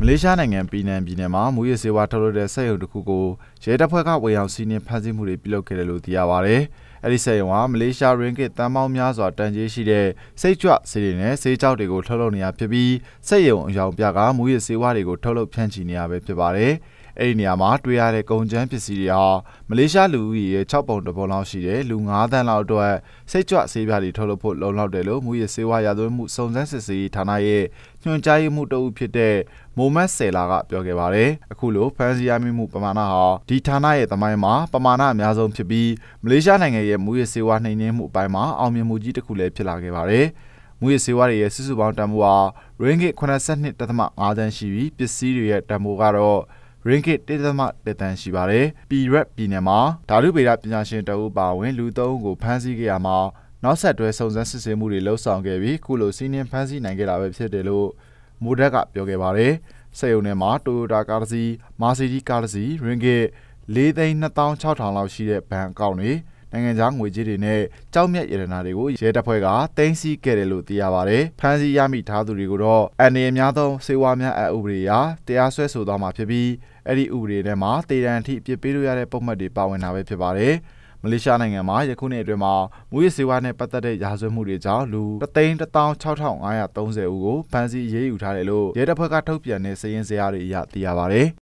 မလေးရှားနိုင်ငံပီနန်ပြည်နယ်မှာမူရစေဝါထုတ်လုပ်တဲ့စက်ရုံတစ်ခုကိုရဲတပ်ဖွဲ့ကဝေယောင်စီးနှင်းဖမ်းဆီးမှုတွေပြုလုပ်ခဲ့တယ်လို့သိရပါဗျ။အဲဒီစက်ရုံဟာမလေးရှားရင်းဂစ်တန်ပေါင်းများစွာတန်ကြီးရှိတဲ့စိတ်ကြွစေးတွေနဲ့စေးကြောက်တွေကိုထုတ်လုပ်နေရဖြစ်ပြီးစက်ရုံအယောင်ပြကမူရစေဝါတွေကိုထုတ်လုပ်ဖြန့်ချီနေရပဲဖြစ်ပါတယ်။အဲ့ဒီနေရာမှာတွေ့ရတဲ့ကုန်ကျန်းပစ္စည်းတွေဟာမလေးရှားလူဦးရေရဲ့6ပုံတပုံလောက်ရှိတဲ့လူ9သန်းလောက်အတွက်စိတ်ကြွဆေးပြားတွေထုတ်လုပ်ဖို့လုံလောက်တယ်လို့မူရစေဝါရာသွင်းမှုစုံစမ်းစစ်ဆေးဌာနရဲ့ညွှန်ကြားရေးမှူးတဦးဖြစ်တဲ့မိုမတ်ဆယ်လာကပြောခဲ့ပါတယ်။အခုလိုဖန်စီရမိမှုပမာဏဟာဒီဌာနရဲ့သမိုင်းမှာပမာဏအများဆုံးဖြစ်ပြီးမလေးရှားနိုင်ငံရဲ့မူရစေဝါနှိမ်နင်းမှုအပိုင်းမှာအောင်မြင်မှုကြီးတစ်ခုလည်းဖြစ်လာခဲ့ပါတယ်။မူရစေဝါတွေရဲ့စုစုပေါင်းတန်ဖိုးဟာရင်းဂစ်82.5တန်းရှိပြီးပစ္စည်းတွေရဲ့တန်ဖိုးကတော့ရင်ဂစ်1.1တန်ရှိပါတယ်။ပြည်ရက်ပြည်နယ်မှာဓာတုဗေဒပညာရှင်တအုပ်ပါဝင်လူ၃ဦးကိုဖမ်းဆီးခဲ့ရမှာနောက်ဆက်တွဲစုံစမ်းစစ်ဆေးမှုတွေလှုပ်ဆောင်ခဲ့ပြီးခုလိုစီးနင်းဖမ်းဆီးနိုင်ခဲ့တာပဲဖြစ်တယ်လို့မိုဒက်ကပြောခဲ့ပါတယ်။စေယုံထဲမှာ Toyota ကားတစ်စီး၊ Mercedes ကားတစ်စီး Ringgit 4,2600လောက်ရှိတဲ့ဘဏ်အကောင့်တွေနိုင်ငံသားငွေကြေးတွေနဲ့ကြောက်မြတ်ရတနာတွေကိုရဲတပ်ဖွဲ့ကတင်စီခဲ့တယ်လို့သိရပါတယ်။ဖမ်းဆီးရမိထားသူတွေကိုတော့အန္တရာယ်များသောစေဝါများအဥပဒေအရတရားစွဲဆိုသွားမှာဖြစ်ပြီးအဲ့ဒီဥပဒေထဲမှာတေတံအထိပြစ်ပေးလို့ရတဲ့ပုံမှန်တွေပါဝင်တာပဲဖြစ်ပါတယ်။မလေးရှားနိုင်ငံမှာယခုနှစ်အတွင်းမှာမူရစ်စေဝါနဲ့ပတ်သက်တဲ့ရာဇဝတ်မှုတွေကြောင့်လူ3,6530ဦးကိုဖမ်းဆီးအရေးယူထားတယ်လို့ရဲတပ်ဖွဲ့ကထုတ်ပြန်တဲ့စာရင်းဇယားတွေအရသိရပါတယ်။